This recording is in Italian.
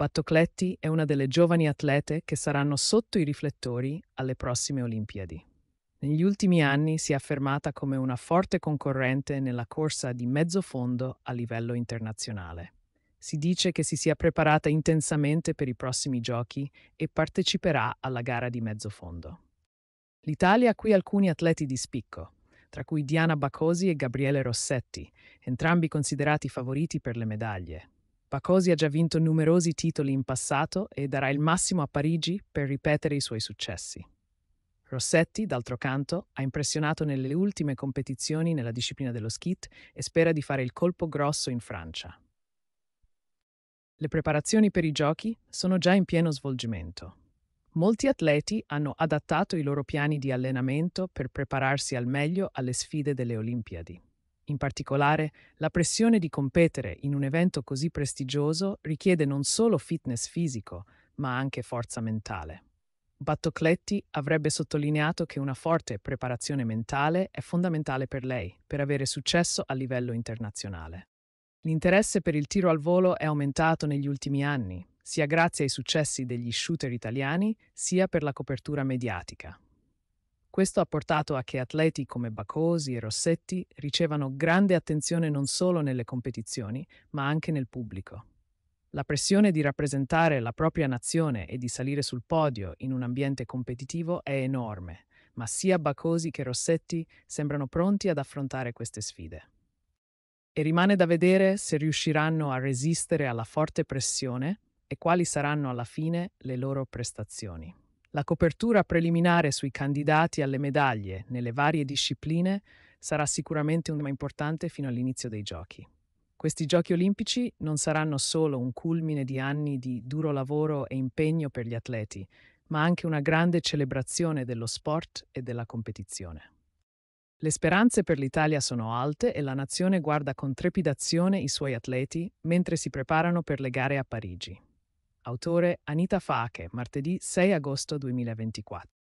Battocletti è una delle giovani atlete che saranno sotto i riflettori alle prossime Olimpiadi. Negli ultimi anni si è affermata come una forte concorrente nella corsa di mezzo fondo a livello internazionale. Si dice che si sia preparata intensamente per i prossimi giochi e parteciperà alla gara di mezzo fondo. L'Italia ha qui alcuni atleti di spicco, tra cui Diana Bacosi e Gabriele Rossetti, entrambi considerati favoriti per le medaglie. Pacosi ha già vinto numerosi titoli in passato e darà il massimo a Parigi per ripetere i suoi successi. Rossetti, d'altro canto, ha impressionato nelle ultime competizioni nella disciplina dello skit e spera di fare il colpo grosso in Francia. Le preparazioni per i giochi sono già in pieno svolgimento. Molti atleti hanno adattato i loro piani di allenamento per prepararsi al meglio alle sfide delle Olimpiadi. In particolare, la pressione di competere in un evento così prestigioso richiede non solo fitness fisico, ma anche forza mentale. Battocletti avrebbe sottolineato che una forte preparazione mentale è fondamentale per lei per avere successo a livello internazionale. L'interesse per il tiro al volo è aumentato negli ultimi anni, sia grazie ai successi degli shooter italiani, sia per la copertura mediatica, questo ha portato a che atleti come Bacosi e Rossetti ricevano grande attenzione non solo nelle competizioni, ma anche nel pubblico. La pressione di rappresentare la propria nazione e di salire sul podio in un ambiente competitivo è enorme, ma sia Bacosi che Rossetti sembrano pronti ad affrontare queste sfide. E rimane da vedere se riusciranno a resistere alla forte pressione e quali saranno alla fine le loro prestazioni. La copertura preliminare sui candidati alle medaglie nelle varie discipline sarà sicuramente un tema importante fino all'inizio dei giochi. Questi giochi olimpici non saranno solo un culmine di anni di duro lavoro e impegno per gli atleti, ma anche una grande celebrazione dello sport e della competizione. Le speranze per l'Italia sono alte e la nazione guarda con trepidazione i suoi atleti mentre si preparano per le gare a Parigi. Autore Anita Fache, martedì 6 agosto 2024.